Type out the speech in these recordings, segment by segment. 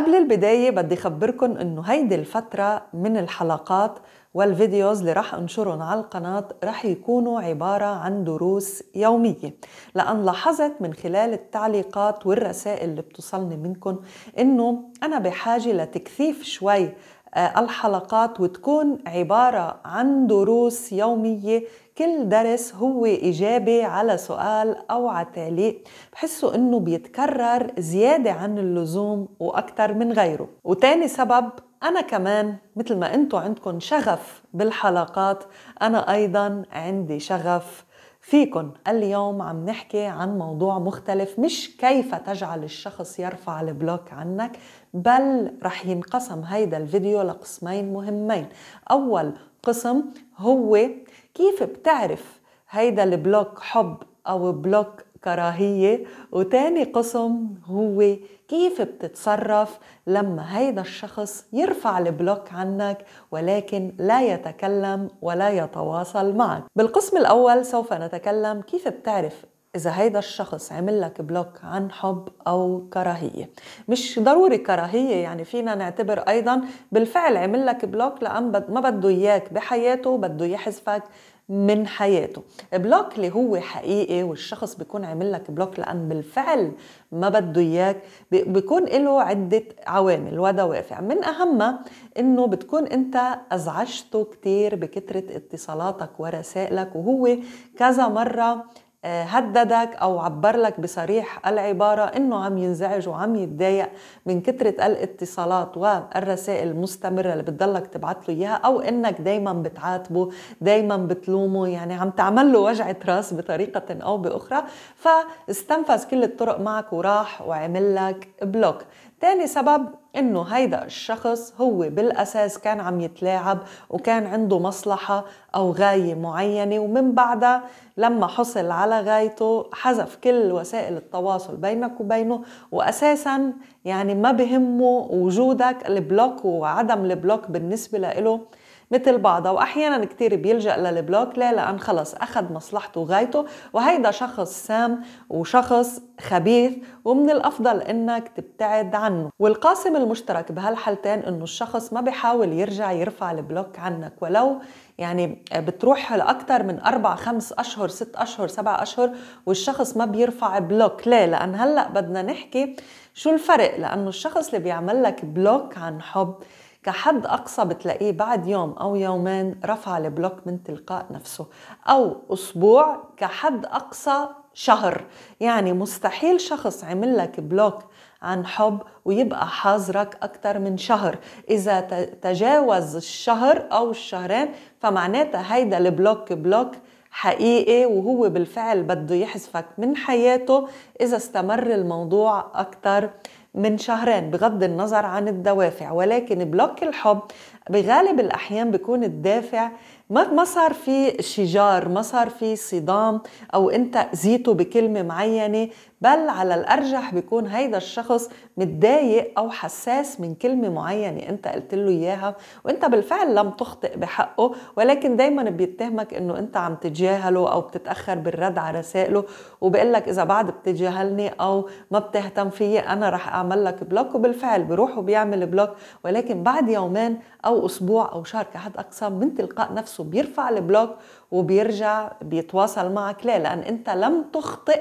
قبل البداية بدي خبركن إنه هيدي الفترة من الحلقات والفيديوز اللي رح انشرهم على القناة رح يكونوا عبارة عن دروس يومية لأن لاحظت من خلال التعليقات والرسائل اللي بتوصلني منكن إنه أنا بحاجة لتكثيف شوي آه، الحلقات وتكون عبارة عن دروس يومية كل درس هو إجابة على سؤال أو على تعليق بحسوا إنه بيتكرر زيادة عن اللزوم وأكثر من غيره وتاني سبب أنا كمان مثل ما أنتوا عندكم شغف بالحلقات أنا أيضا عندي شغف فيكن اليوم عم نحكي عن موضوع مختلف مش كيف تجعل الشخص يرفع البلوك عنك بل رح ينقسم هيدا الفيديو لقسمين مهمين أول قسم هو كيف بتعرف هيدا البلوك حب أو بلوك كراهية وتاني قسم هو كيف بتتصرف لما هيدا الشخص يرفع البلوك عنك ولكن لا يتكلم ولا يتواصل معك بالقسم الأول سوف نتكلم كيف بتعرف إذا هيدا الشخص عمل لك بلوك عن حب أو كراهية مش ضروري كراهية يعني فينا نعتبر أيضا بالفعل عمل لك بلوك لأن ما بده إياك بحياته بده يحذفك من حياته بلوك اللي هو حقيقي والشخص بيكون عامل لك بلوك لان بالفعل ما بده اياك بيكون له عده عوامل ودوافع من اهمها انه بتكون انت ازعجته كتير بكثره اتصالاتك ورسائلك وهو كذا مره آه، هددك او عبر لك بصريح العباره انه عم ينزعج وعم يتضايق من كثره الاتصالات والرسائل المستمره اللي بتضلك تبعث له اياها او انك دائما بتعاتبه دائما بتلومه يعني عم تعمل له وجعه راس بطريقه او باخرى فاستنفذ كل الطرق معك وراح وعمل لك بلوك تاني سبب انه هيدا الشخص هو بالاساس كان عم يتلاعب وكان عنده مصلحة او غاية معينة ومن بعدها لما حصل على غايته حذف كل وسائل التواصل بينك وبينه واساسا يعني ما بهمه وجودك البلوك وعدم البلوك بالنسبة له مثل بعضها واحيانا كثير بيلجا للبلوك ليه لان خلص اخذ مصلحته وغايته وهيدا شخص سام وشخص خبيث ومن الافضل انك تبتعد عنه والقاسم المشترك بهالحالتين انه الشخص ما بيحاول يرجع يرفع البلوك عنك ولو يعني بتروح لاكثر من اربع خمس اشهر ست اشهر سبع اشهر والشخص ما بيرفع بلوك ليه لان هلا بدنا نحكي شو الفرق لانه الشخص اللي بيعمل لك بلوك عن حب كحد أقصى بتلاقيه بعد يوم أو يومين رفع البلوك من تلقاء نفسه أو أسبوع كحد أقصى شهر يعني مستحيل شخص عمل لك بلوك عن حب ويبقى حاضرك أكثر من شهر إذا تجاوز الشهر أو الشهرين فمعناتها هيدا البلوك بلوك حقيقي وهو بالفعل بده يحذفك من حياته إذا استمر الموضوع أكثر من شهرين بغض النظر عن الدوافع ولكن بلوك الحب بغالب الأحيان بيكون الدافع ما ما صار في شجار ما صار في صدام أو أنت زيته بكلمة معينة بل على الارجح بيكون هيدا الشخص متضايق او حساس من كلمه معينه انت قلت له اياها وانت بالفعل لم تخطئ بحقه ولكن دايما بيتهمك انه انت عم تتجاهله او بتتاخر بالرد على رسائله وبقول لك اذا بعد بتجاهلني او ما بتهتم فيي انا رح اعمل لك بلوك وبالفعل بروح وبيعمل بلوك ولكن بعد يومين او اسبوع او شهر كحد اقصى من تلقاء نفسه بيرفع البلوك وبيرجع بيتواصل معك ليه لان انت لم تخطئ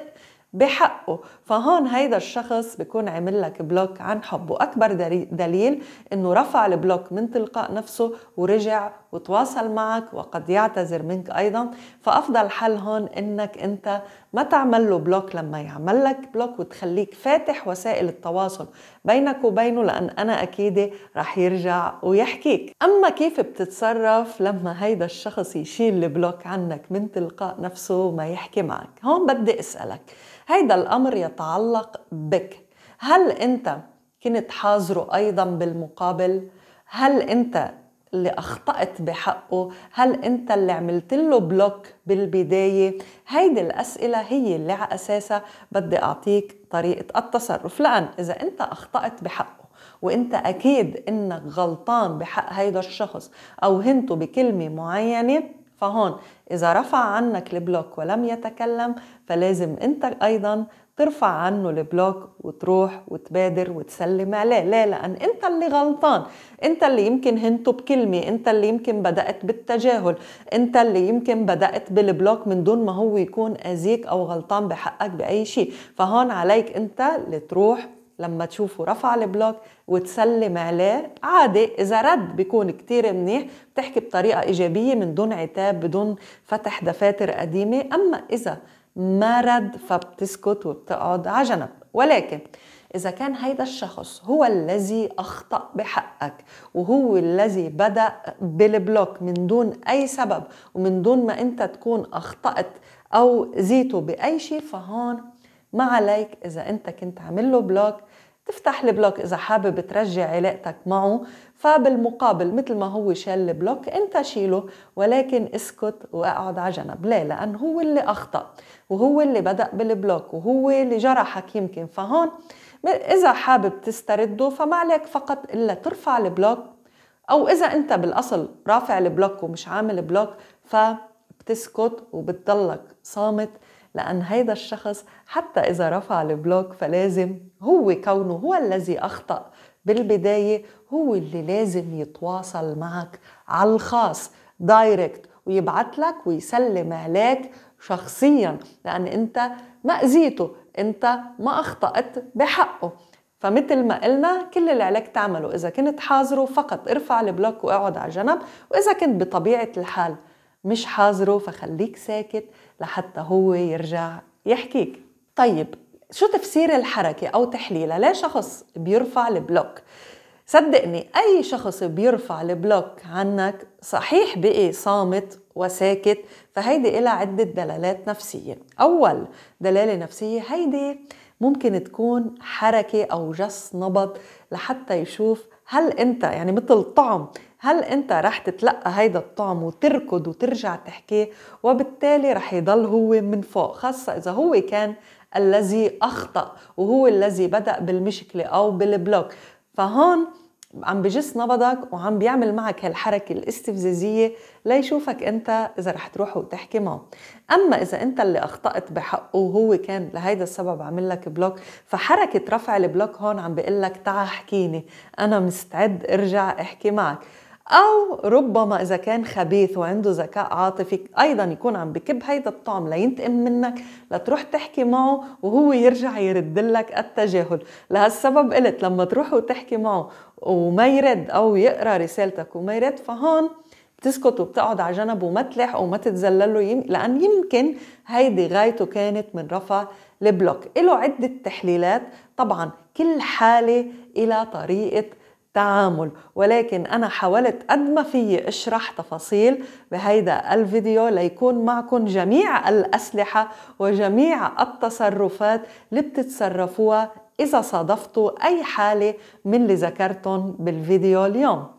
بحقه فهون هيدا الشخص بيكون عمل لك بلوك عن حبه أكبر دليل أنه رفع البلوك من تلقاء نفسه ورجع وتواصل معك وقد يعتذر منك أيضا فأفضل حل هون أنك أنت ما تعمل له بلوك لما يعمل لك بلوك وتخليك فاتح وسائل التواصل بينك وبينه لأن أنا أكيد رح يرجع ويحكيك أما كيف بتتصرف لما هيدا الشخص يشيل البلوك عنك من تلقاء نفسه وما يحكي معك هون بدي أسألك هيدا الأمر يتعلق بك هل أنت كنت حاضره أيضا بالمقابل؟ هل أنت اللي أخطأت بحقه هل أنت اللي عملت له بلوك بالبداية هيدي الأسئلة هي اللي على أساسها بدي أعطيك طريقة التصرف لأن إذا أنت أخطأت بحقه وانت اكيد انك غلطان بحق هيدا الشخص او هنته بكلمه معينه فهون اذا رفع عنك البلوك ولم يتكلم فلازم انت ايضا ترفع عنه البلوك وتروح وتبادر وتسلم عليه ليه لأن أنت اللي غلطان أنت اللي يمكن هنته بكلمة أنت اللي يمكن بدأت بالتجاهل أنت اللي يمكن بدأت بالبلوك من دون ما هو يكون أذيك أو غلطان بحقك بأي شيء فهون عليك أنت اللي تروح لما تشوفه رفع البلوك وتسلم عليه عادي إذا رد بيكون كتير منيح بتحكي بطريقة إيجابية من دون عتاب بدون فتح دفاتر قديمة أما إذا مرض فبتسكت وبتقعد على جنب ولكن إذا كان هيدا الشخص هو الذي أخطأ بحقك وهو الذي بدأ بالبلوك من دون أي سبب ومن دون ما أنت تكون أخطأت أو زيته بأي شيء فهون ما عليك إذا أنت كنت عامل له بلوك تفتح البلوك إذا حابب ترجع علاقتك معه فبالمقابل مثل ما هو شال البلوك انت شيله ولكن اسكت واقعد على جنب ليه لان هو اللي اخطا وهو اللي بدا بالبلوك وهو اللي جرحك يمكن فهون اذا حابب تسترده فما عليك فقط الا ترفع البلوك او اذا انت بالاصل رافع البلوك ومش عامل بلوك فبتسكت وبتضلك صامت لأن هيدا الشخص حتى إذا رفع البلوك فلازم هو كونه هو الذي أخطأ بالبداية هو اللي لازم يتواصل معك على الخاص دايركت ويبعت لك ويسلم عليك شخصيا لأن أنت ما أذيته أنت ما أخطأت بحقه فمثل ما قلنا كل اللي عليك تعمله إذا كنت حاضره فقط ارفع البلوك واقعد على جنب وإذا كنت بطبيعة الحال مش حاضره فخليك ساكت لحتى هو يرجع يحكيك طيب شو تفسير الحركة أو تحليلها ليه شخص بيرفع البلوك صدقني أي شخص بيرفع البلوك عنك صحيح بقي صامت وساكت فهيدي إلى عدة دلالات نفسية أول دلالة نفسية هيدي ممكن تكون حركة أو جس نبض لحتى يشوف هل أنت يعني مثل طعم هل أنت رح تتلقى هيدا الطعم وتركض وترجع تحكيه وبالتالي رح يضل هو من فوق خاصة إذا هو كان الذي أخطأ وهو الذي بدأ بالمشكلة أو بالبلوك فهون عم بجس نبضك وعم بيعمل معك هالحركة الاستفزازية ليشوفك أنت إذا رح تروح وتحكي معه أما إذا أنت اللي أخطأت بحقه وهو كان لهيدا السبب عمل لك بلوك فحركة رفع البلوك هون عم بيقول لك تعا احكيني أنا مستعد أرجع أحكي معك أو ربما إذا كان خبيث وعنده ذكاء عاطفي أيضا يكون عم بكب هيدا الطعم لينتقم منك لتروح تحكي معه وهو يرجع يرد لك التجاهل لهالسبب قلت لما تروح وتحكي معه وما يرد أو يقرأ رسالتك وما يرد فهون بتسكت وبتقعد على جنب وما تلاح وما تتذلل له يم... لان يمكن هيدي غايته كانت من رفع البلوك له عده تحليلات طبعا كل حاله الى طريقه تعامل ولكن أنا حاولت قد ما فيي أشرح تفاصيل بهيدا الفيديو ليكون معكم جميع الأسلحة وجميع التصرفات اللي بتتصرفوها إذا صادفتوا أي حالة من اللي ذكرتهم بالفيديو اليوم